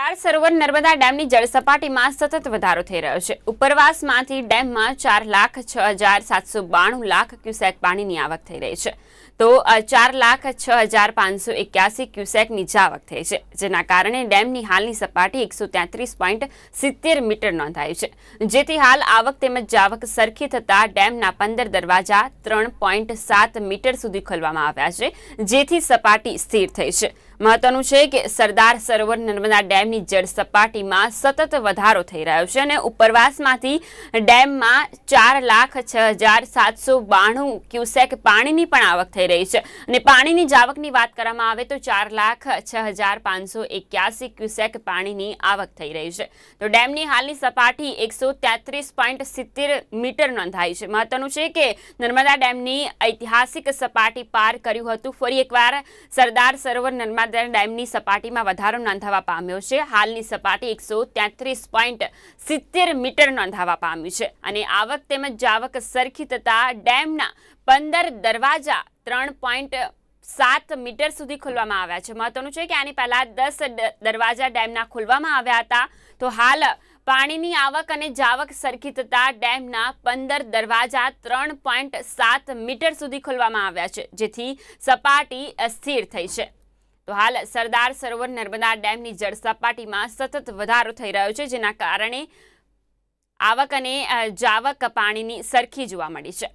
સરદાર સરોવર નર્મદા ડેમની જળસપાટીમાં સતત વધારો થઈ રહ્યો છે ઉપરવાસમાંથી ડેમમાં ચાર લાખ છ હજાર સાતસો બાણું લાખ ક્યુસેક પાણીની આવક થઈ રહી છે તો ચાર લાખ છ હજાર પાંચસો એક્યાસી ક્યુસેકની જાવક થઈ છે જેના કારણે ડેમની હાલની સપાટી એકસો તેત્રીસ પોઈન્ટ સિત્તેર મીટર નોંધાઈ છે જેથી હાલ આવક તેમજ જાવક સરખી થતાં ડેમના પંદર દરવાજા ત્રણ પોઈન્ટ સાત મીટર સુધી ખોલવામાં આવ્યા છે જેથી સપાટી સ્થિર થઈ છે મહત્વનું છે કે સરદાર સરોવર નર્મદા ડેમની જળ સપાટીમાં સતત વધારો થઈ રહ્યો છે અને ઉપરવાસમાંથી ડેમમાં ચાર લાખ છ હજાર સાતસો બાણું ક્યુસેક પાણીની પણ આવક થઈ રહી છે અને પાણીની જાવકની વાત કરવામાં આવે તો ચાર લાખ છ હજાર પાંચસો એક્યાસી ક્યુસેક પાણીની આવક થઈ રહી છે તો ડેમની હાલની સપાટી એકસો તેત્રીસ પોઈન્ટ સિત્તેર મીટર નોંધાઈ છે મહત્વનું છે કે નર્મદા ડેમની ઐતિહાસિક સપાટી પાર કર્યું હતું ફરી એકવાર સરદાર સરોવર નર્મદા સાગરદાન ડેમની સપાટીમાં વધારો નોંધાવા પામ્યો છે હાલની સપાટી એકસો તેત્રીસ પોઈન્ટ સિત્તેર મીટર નોંધાવા પામ્યું છે અને આવક તેમજ જાવક સરખી થતા ડેમના પંદર દરવાજા ત્રણ પોઈન્ટ સાત મીટર સુધી ખોલવામાં આવ્યા છે મહત્વનું છે કે આની પહેલાં દસ દરવાજા ડેમના ખોલવામાં આવ્યા હતા તો હાલ પાણીની આવક અને જાવક સરખી થતાં ડેમના પંદર દરવાજા ત્રણ પોઈન્ટ સાત મીટર સુધી ખોલવામાં આવ્યા છે જેથી સપાટી અસ્થિર થઈ છે તો હાલ સરદાર સરોવર નર્મદા ડેમની જળ સતત વધારો થઈ રહ્યો છે જેના કારણે આવક અને જાવક પાણીની સરખી જોવા મળી છે